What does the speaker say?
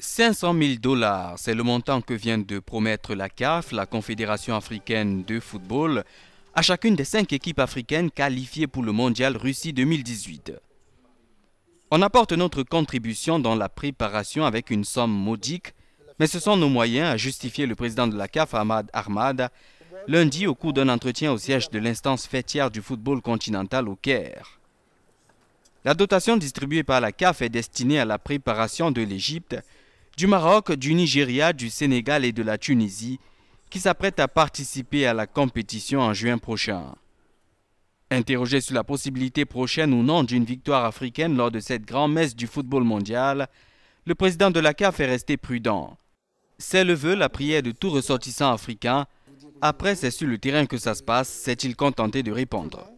500 000 dollars, c'est le montant que vient de promettre la CAF, la Confédération africaine de football, à chacune des cinq équipes africaines qualifiées pour le Mondial Russie 2018. On apporte notre contribution dans la préparation avec une somme modique, mais ce sont nos moyens, à justifier le président de la CAF, Ahmad Ahmad, lundi au cours d'un entretien au siège de l'instance fêtière du football continental au Caire. La dotation distribuée par la CAF est destinée à la préparation de l'Égypte du Maroc, du Nigeria, du Sénégal et de la Tunisie qui s'apprêtent à participer à la compétition en juin prochain. Interrogé sur la possibilité prochaine ou non d'une victoire africaine lors de cette grande messe du football mondial, le président de la CAF est resté prudent. C'est le vœu, la prière de tout ressortissant africain. Après, c'est sur le terrain que ça se passe, s'est-il contenté de répondre.